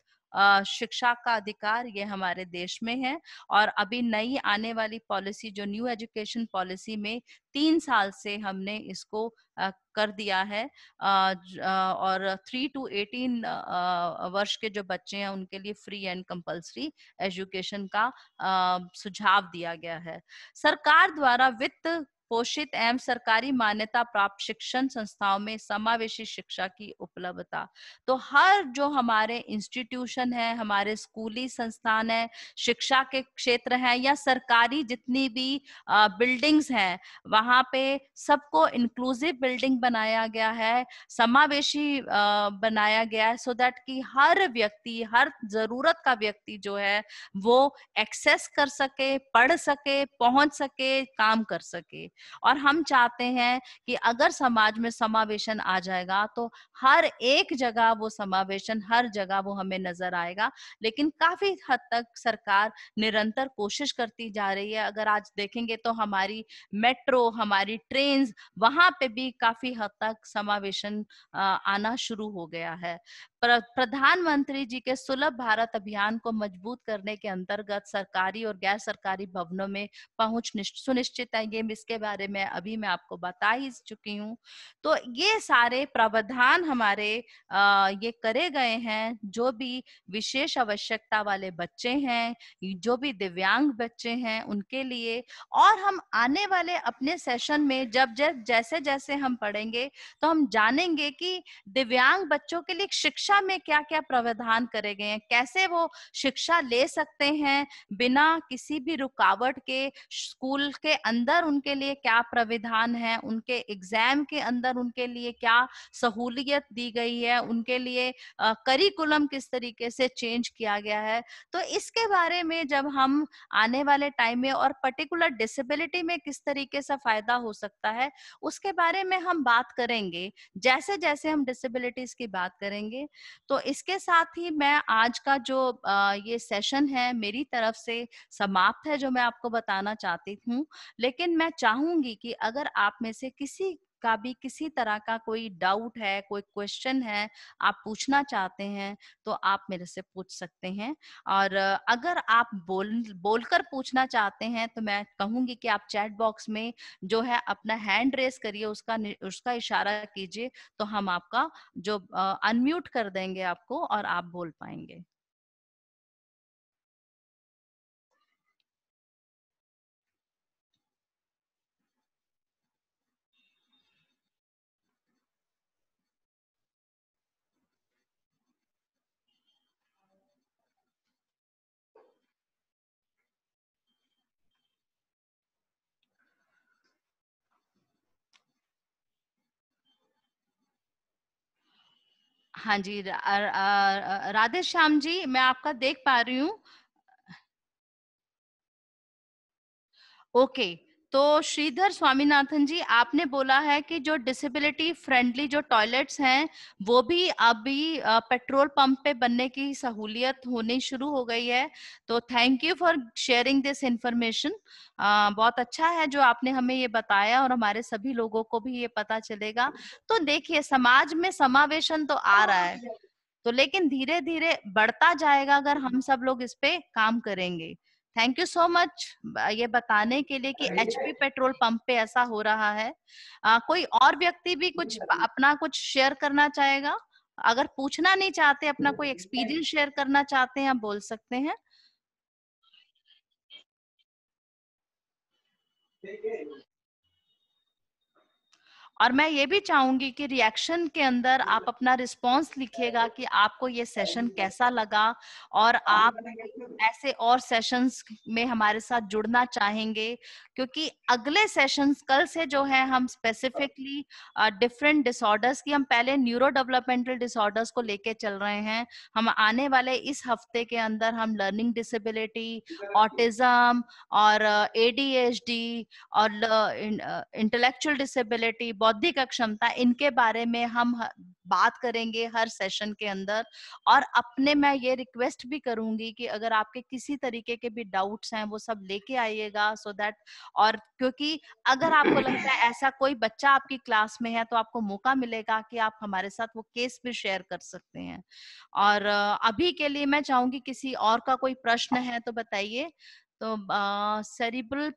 शिक्षा का अधिकार ये हमारे देश में है और अभी नई आने वाली पॉलिसी जो न्यू एजुकेशन पॉलिसी में तीन साल से हमने इसको कर दिया है और थ्री टू एटीन वर्ष के जो बच्चे हैं उनके लिए फ्री एंड कंपलसरी एजुकेशन का सुझाव दिया गया है सरकार द्वारा वित्त पोषित एवं सरकारी मान्यता प्राप्त शिक्षण संस्थाओं में समावेशी शिक्षा की उपलब्धता तो हर जो हमारे इंस्टीट्यूशन है हमारे स्कूली संस्थान है शिक्षा के क्षेत्र है या सरकारी जितनी भी बिल्डिंग्स हैं वहां पे सबको इंक्लूसिव बिल्डिंग बनाया गया है समावेशी बनाया गया है सो दैट कि हर व्यक्ति हर जरूरत का व्यक्ति जो है वो एक्सेस कर सके पढ़ सके पहुंच सके काम कर सके और हम चाहते हैं कि अगर समाज में समावेशन आ जाएगा तो हर एक जगह वो समावेशन हर जगह वो हमें नजर आएगा लेकिन काफी हद तक सरकार निरंतर कोशिश करती जा रही है अगर आज देखेंगे तो हमारी मेट्रो हमारी ट्रेन वहां पे भी काफी हद तक समावेशन आना शुरू हो गया है प्रधानमंत्री जी के सुलभ भारत अभियान को मजबूत करने के अंतर्गत सरकारी और गैर सरकारी भवनों में पहुंच सुनिश्चित है ये इसके बारे में अभी मैं आपको बता ही चुकी हूँ तो ये सारे प्रावधान हमारे ये करे गए हैं जो भी विशेष आवश्यकता वाले बच्चे हैं जो भी दिव्यांग बच्चे हैं उनके लिए और हम आने वाले अपने सेशन में जब जब जैसे जैसे हम पढ़ेंगे तो हम जानेंगे कि दिव्यांग बच्चों के लिए शिक्षा शिक्षा में क्या क्या प्रावधान करे गए हैं कैसे वो शिक्षा ले सकते हैं बिना किसी भी रुकावट के स्कूल के अंदर उनके लिए क्या प्राविधान है उनके एग्जाम के अंदर उनके लिए क्या सहूलियत दी गई है उनके लिए करिकुलम किस तरीके से चेंज किया गया है तो इसके बारे में जब हम आने वाले टाइम में और पर्टिकुलर डिसेबिलिटी में किस तरीके से फायदा हो सकता है उसके बारे में हम बात करेंगे जैसे जैसे हम डिसेबिलिटीज की बात करेंगे तो इसके साथ ही मैं आज का जो ये सेशन है मेरी तरफ से समाप्त है जो मैं आपको बताना चाहती हूँ लेकिन मैं चाहूंगी कि अगर आप में से किसी का भी किसी तरह का कोई डाउट है कोई क्वेश्चन है आप पूछना चाहते हैं तो आप मेरे से पूछ सकते हैं और अगर आप बोल बोलकर पूछना चाहते हैं तो मैं कहूंगी कि आप चैट बॉक्स में जो है अपना हैंड रेस करिए उसका उसका इशारा कीजिए तो हम आपका जो अनम्यूट कर देंगे आपको और आप बोल पाएंगे हाँ जी राधे श्याम जी मैं आपका देख पा रही हूँ ओके okay. तो श्रीधर स्वामीनाथन जी आपने बोला है कि जो डिसेबिलिटी फ्रेंडली जो टॉयलेट्स हैं वो भी अभी पेट्रोल पंप पे बनने की सहूलियत होनी शुरू हो गई है तो thank you for sharing this information बहुत अच्छा है जो आपने हमें ये बताया और हमारे सभी लोगों को भी ये पता चलेगा तो देखिए समाज में समावेशन तो आ रहा है तो लेकिन धीरे धीरे बढ़ता जाएगा अगर हम सब लोग इस पे काम करेंगे थैंक यू सो मच ये बताने के लिए कि एचपी पेट्रोल पंप पे ऐसा हो रहा है आ, कोई और व्यक्ति भी कुछ अपना कुछ शेयर करना चाहेगा अगर पूछना नहीं चाहते अपना कोई एक्सपीरियंस शेयर करना चाहते हैं आप बोल सकते हैं और मैं ये भी चाहूंगी कि रिएक्शन के अंदर आप अपना रिस्पांस लिखिएगा कि आपको ये सेशन कैसा लगा और आप ऐसे और सेशंस में हमारे साथ जुड़ना चाहेंगे क्योंकि अगले सेशंस कल से जो है हम स्पेसिफिकली डिफरेंट डिसऑर्डर्स की हम पहले न्यूरो डेवलपमेंटल डिसऑर्डर्स को लेके चल रहे हैं हम आने वाले इस हफ्ते के अंदर हम लर्निंग डिसेबिलिटी ऑटिज्म और ए और इंटेलेक्चुअल डिसेबिलिटी बौद्धिक अक्षमता इनके बारे में हम बात करेंगे हर सेशन के अंदर और अपने मैं ये रिक्वेस्ट भी करूंगी कि अगर आपके किसी तरीके के भी डाउट्स हैं वो सब लेके आइएगा सो दैट और क्योंकि अगर आपको लगता है ऐसा कोई बच्चा आपकी क्लास में है तो आपको मौका मिलेगा कि आप हमारे साथ वो केस भी शेयर कर सकते हैं और अभी के लिए मैं चाहूंगी किसी और का कोई प्रश्न है तो बताइए तो सेरिब्रल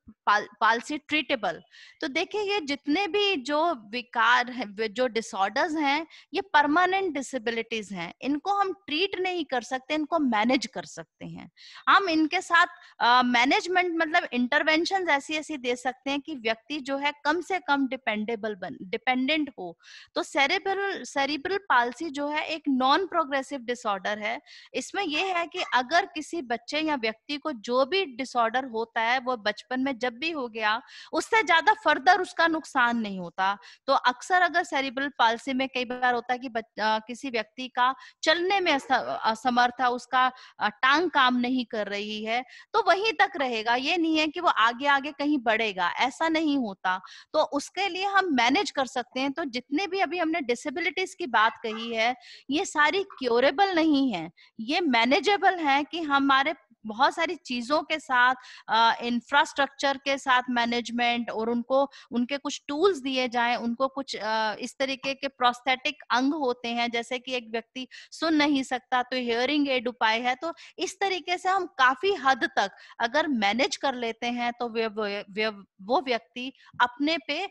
पालसी ट्रीटेबल तो देखिए ये जितने भी जो विकार है जो डिसऑर्डर्स हैं ये परमानेंट डिसेबिलिटीज हैं इनको हम ट्रीट नहीं कर सकते इनको मैनेज कर सकते हैं हम इनके साथ मैनेजमेंट uh, मतलब इंटरवेंशन ऐसी ऐसी दे सकते हैं कि व्यक्ति जो है कम से कम डिपेंडेबल बन डिपेंडेंट हो तो सेरेब्रल सेरिब्रल पालसी जो है एक नॉन प्रोग्रेसिव डिसऑर्डर है इसमें यह है कि अगर किसी बच्चे या व्यक्ति को जो भी डिस डिसऑर्डर होता है वो बचपन में जब भी हो गया उससे ज्यादा फर्दर उसका नुकसान नहीं होता तो अक्सर अगर सेरिब्रल पालसी में कई बार होता है कि बच, आ, किसी व्यक्ति का चलने में है उसका टांग काम नहीं कर रही है तो वहीं तक रहेगा ये नहीं है कि वो आगे आगे कहीं बढ़ेगा ऐसा नहीं होता तो उसके लिए हम मैनेज कर सकते हैं तो जितने भी अभी हमने डिसेबिलिटीज की बात कही है ये सारी क्योरेबल नहीं है ये मैनेजेबल है कि हमारे बहुत सारी चीजों के साथ इंफ्रास्ट्रक्चर के साथ मैनेजमेंट और उनको उनके कुछ टूल्स दिए जाए उनको कुछ आ, इस तरीके के प्रोस्थेटिक अंग होते हैं जैसे कि एक व्यक्ति सुन नहीं सकता तो हियरिंग एड उपाय है तो इस तरीके से हम काफी हद तक अगर मैनेज कर लेते हैं तो वे, वे, वे, वो व्यक्ति अपने पे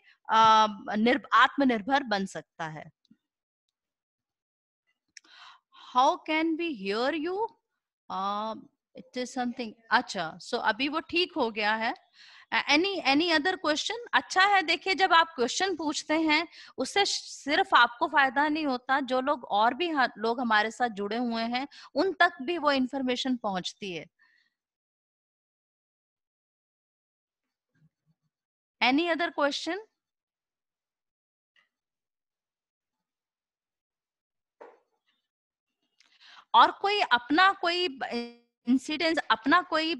आत्मनिर्भर बन सकता है how can be hear you it is something अच्छा सो अभी वो ठीक हो गया है एनी एनी अदर क्वेश्चन अच्छा है देखिए जब आप क्वेश्चन पूछते हैं उससे सिर्फ आपको फायदा नहीं होता जो लोग और भी हाँ, लोग हमारे साथ जुड़े हुए हैं उन तक भी वो इंफॉर्मेशन पहुंचती है एनी अदर क्वेश्चन और कोई अपना कोई इंसिडेंस अपना कोई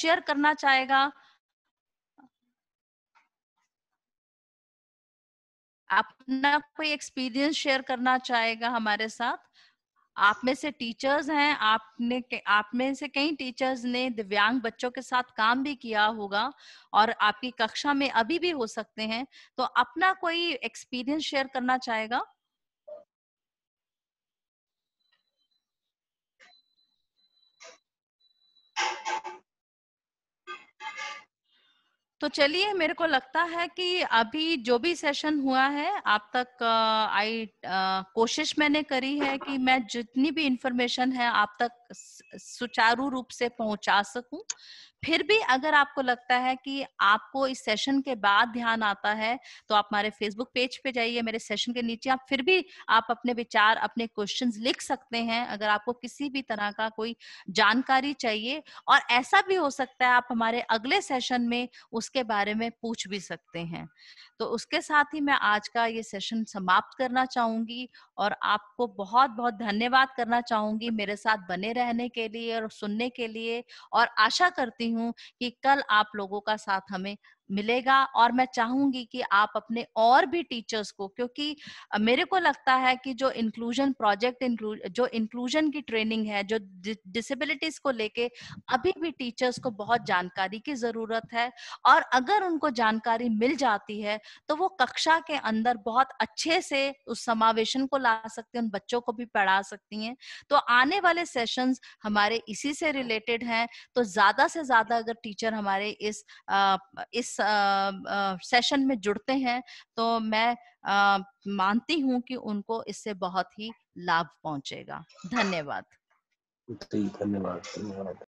शेयर करना चाहेगा अपना कोई एक्सपीरियंस शेयर करना चाहेगा हमारे साथ आप में से टीचर्स हैं आपने आप में से कई टीचर्स ने दिव्यांग बच्चों के साथ काम भी किया होगा और आपकी कक्षा में अभी भी हो सकते हैं तो अपना कोई एक्सपीरियंस शेयर करना चाहेगा तो चलिए मेरे को लगता है कि अभी जो भी सेशन हुआ है आप तक आई कोशिश मैंने करी है कि मैं जितनी भी इंफॉर्मेशन है आप तक सुचारू रूप से पहुंचा सकूं फिर भी अगर आपको लगता है कि आपको इस सेशन के बाद ध्यान आता है तो आप हमारे फेसबुक पेज पे जाइए मेरे सेशन के नीचे आप फिर भी आप अपने विचार अपने क्वेश्चन लिख सकते हैं अगर आपको किसी भी तरह का कोई जानकारी चाहिए और ऐसा भी हो सकता है आप हमारे अगले सेशन में उसके बारे में पूछ भी सकते हैं तो उसके साथ ही मैं आज का ये सेशन समाप्त करना चाहूंगी और आपको बहुत बहुत धन्यवाद करना चाहूंगी मेरे साथ बने रह रहने के लिए और सुनने के लिए और आशा करती हूँ कि कल आप लोगों का साथ हमें मिलेगा और मैं चाहूंगी कि आप अपने और भी टीचर्स को क्योंकि मेरे को लगता है कि जो इंक्लूजन प्रोजेक्ट जो इंक्लूजन की ट्रेनिंग है जो डिसेबिलिटीज को लेके अभी भी टीचर्स को बहुत जानकारी की जरूरत है और अगर उनको जानकारी मिल जाती है तो वो कक्षा के अंदर बहुत अच्छे से उस समावेशन को ला सकते हैं उन बच्चों को भी पढ़ा सकती हैं तो आने वाले सेशन हमारे इसी से रिलेटेड हैं तो ज्यादा से ज्यादा अगर टीचर हमारे इस इस सेशन में जुड़ते हैं तो मैं मानती हूँ कि उनको इससे बहुत ही लाभ पहुंचेगा धन्यवाद धन्यवाद